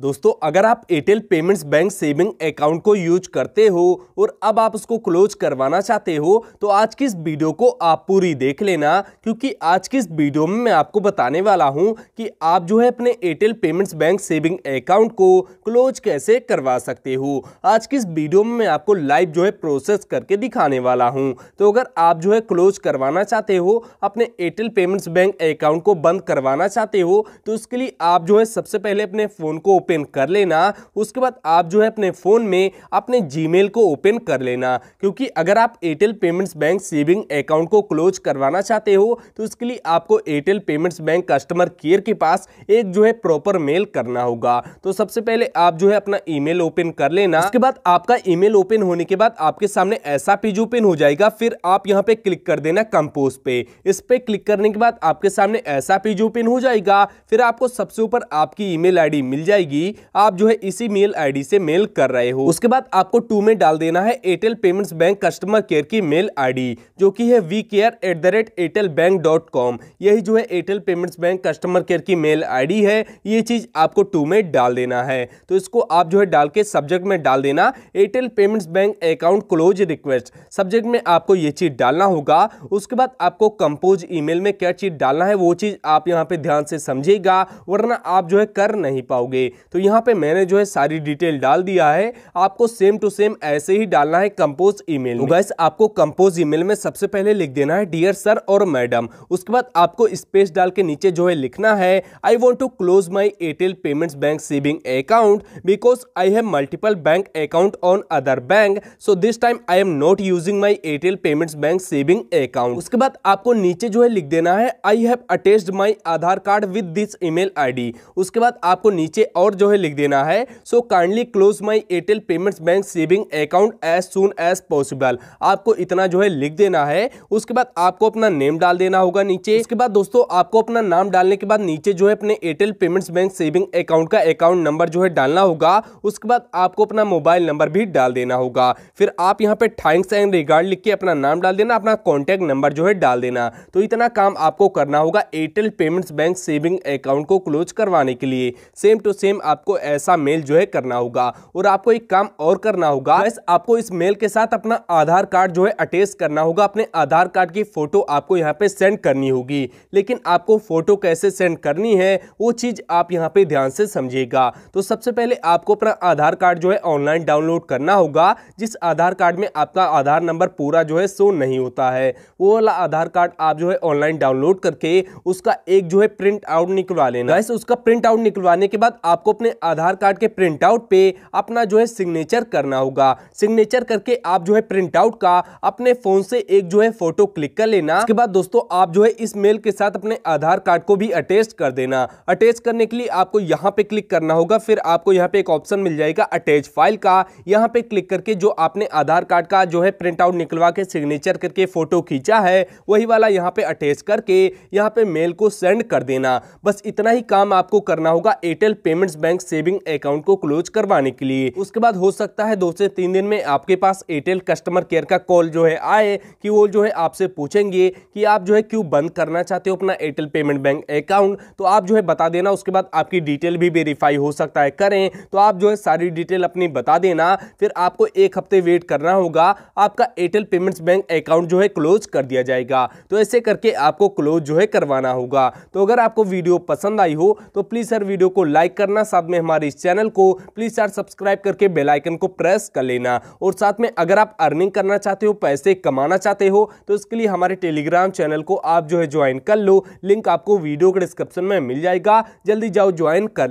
दोस्तों अगर आप Airtel payments bank saving account को यूज करते हो और अब आप उसको क्लोज करवाना चाहते हो तो आज की इस वीडियो को आप पूरी देख लेना क्योंकि आज की इस वीडियो में मैं आपको बताने वाला हूं कि आप जो है अपने Airtel payments bank saving account को क्लोज कैसे करवा सकते हो आज की इस वीडियो में मैं आपको लाइव जो है प्रोसेस करके दिखाने वाला हूँ तो अगर आप जो है क्लोज करवाना चाहते हो अपने एयरटेल पेमेंट्स बैंक अकाउंट को बंद करवाना चाहते हो तो उसके लिए आप जो है सबसे पहले अपने फ़ोन को ओपन कर लेना उसके बाद आप जो है अपने फ़ोन में अपने जीमेल को ओपन कर लेना क्योंकि अगर आप Airtel payments bank saving account को क्लोज करवाना चाहते हो तो उसके लिए आपको Airtel payments bank customer care के पास एक जो है प्रॉपर मेल करना होगा तो सबसे पहले आप जो है अपना ईमेल ओपन कर लेना उसके बाद आपका ईमेल ओपन होने के बाद आपके सामने ऐसा पेज ओपन हो जाएगा फिर आप यहाँ पे क्लिक कर देना कंपोज पे इस पे क्लिक करने के बाद आपके सामने ऐसा पेज ओपन हो जाएगा फिर आपको सबसे ऊपर आपकी ईमेल आईडी मिल जाएगी आएगी आप जो है इसी मेल आईडी से मेल कर रहे हो उसके बाद आपको टू में डाल देना है Airtel payments bank customer care की मेल आईडी जो कि है we care at the rate Airtel bank dot com यही जो है Airtel payments bank customer care की मेल आईडी है ये चीज़ आपको टू में डाल देना है तो इसको आप जो है डाल के सब्जेक्ट में डाल देना Airtel payments bank account close request subject में आपको ये चीज़ डालना होगा उसके बाद आपको कंपोज ई में क्या चीज़ डालना है वो चीज़ आप यहाँ पे ध्यान से समझिएगा वरना आप जो है कर नहीं पाओगे तो यहाँ पे मैंने जो है सारी डिटेल डाल दिया है आपको सेम टू सेम ऐसे ही डालना है कंपोज ईमेल तो गैस आपको कंपोज ईमेल में सबसे पहले लिख देना है डियर सर और मैडम उसके बाद आपको स्पेस डाल के नीचे जो है लिखना है I want to close my Airtel payments bank saving account because I have multiple bank account on other bank so this time I am not using my Airtel payments bank saving account उसके बाद आपको नीचे जो है लिख देना है I have attested my Aadhaar card with this email I उसके बाद आपको नीचे और और जो है लिख देना है so kindly close my Airtel payments bank saving account as soon as possible आपको इतना जो है लिख देना है उसके बाद आपको अपना नेम डाल देना होगा नीचे इसके बाद दोस्तों आपको अपना नाम डालने के बाद नीचे जो है अपने Airtel payments bank saving account का अकाउंट नंबर जो है डालना होगा उसके बाद आपको अपना मोबाइल नंबर भी डाल देना होगा फिर आप यहाँ पे थैंक्स एंड रिगार्ड लिख के अपना नाम डाल देना अपना कॉन्टैक्ट नंबर जो है डाल देना तो इतना काम आपको करना होगा Airtel payments bank saving account को क्लोज करवाने के लिए सेम टू सेम आपको ऐसा मेल जो है करना होगा और आपको एक काम और करना होगा बस आपको इस मेल के साथ अपना आधार कार्ड जो है अटैच करना होगा अपने आधार कार्ड की फोटो आपको यहाँ पे सेंड करनी होगी लेकिन आपको फोटो कैसे सेंड करनी है वो चीज़ आप यहाँ पे ध्यान से समझिएगा तो सबसे पहले आपको अपना आधार कार्ड जो है ऑनलाइन डाउनलोड करना होगा जिस आधार कार्ड में आपका आधार नंबर पूरा जो है शो नहीं होता है वो वाला आधार कार्ड आप जो है ऑनलाइन डाउनलोड करके उसका एक जो है प्रिंट आउट निकलवा लेना उसका प्रिंट आउट निकलवाने के बाद आपको आपको अपने आधार कार्ड के प्रिंट आउट पे अपना जो है सिग्नेचर करना होगा सिग्नेचर करके आप जो है प्रिंट आउट का अपने फ़ोन से एक जो है फ़ोटो क्लिक कर लेना उसके बाद दोस्तों आप जो है इस मेल के साथ अपने आधार कार्ड को भी अटैच कर देना अटैच करने के लिए आपको यहाँ पे क्लिक करना होगा फिर आपको यहाँ पे एक ऑप्शन मिल जाएगा अटैच फाइल का यहाँ पे क्लिक करके जो आपने आधार कार्ड का जो है प्रिंट आउट निकलवा के सिग्नेचर करके फोटो खींचा है वही वाला यहाँ पे अटैच करके यहाँ पे मेल को सेंड कर देना बस इतना ही काम आपको करना होगा Airtel payments bank saving account को क्लोज करवाने के लिए उसके बाद हो सकता है दो से तीन दिन में आपके पास एयरटेल कस्टमर केयर का कॉल जो है आए कि वो जो है आपसे पूछेंगे कि आप जो है क्यों बंद करना चाहते हो अपना एयरटेल पेमेंट बैंक अकाउंट तो आप जो है बता देना उसके बाद आपकी डिटेल भी वेरीफाई हो सकता है करें तो आप जो है सारी डिटेल अपनी बता देना फिर आपको एक हफ्ते वेट करना होगा आपका एयरटेल पेमेंट्स बैंक अकाउंट जो है क्लोज कर दिया जाएगा तो ऐसे करके आपको क्लोज जो है करवाना होगा तो अगर आपको वीडियो पसंद आई हो तो प्लीज़ सर वीडियो को लाइक करना साथ में हमारे इस चैनल को प्लीज़ यार सब्सक्राइब करके बेलाइकन को प्रेस कर लेना और साथ में अगर आप अर्निंग करना चाहते हो पैसे कमाना चाहते हो तो इसके लिए हमारे टेलीग्राम चैनल को आप जो है ज्वाइन कर लो लिंक आपको वीडियो के डिस्क्रिप्शन में मिल जाएगा जल्दी जाओ ज्वाइन कर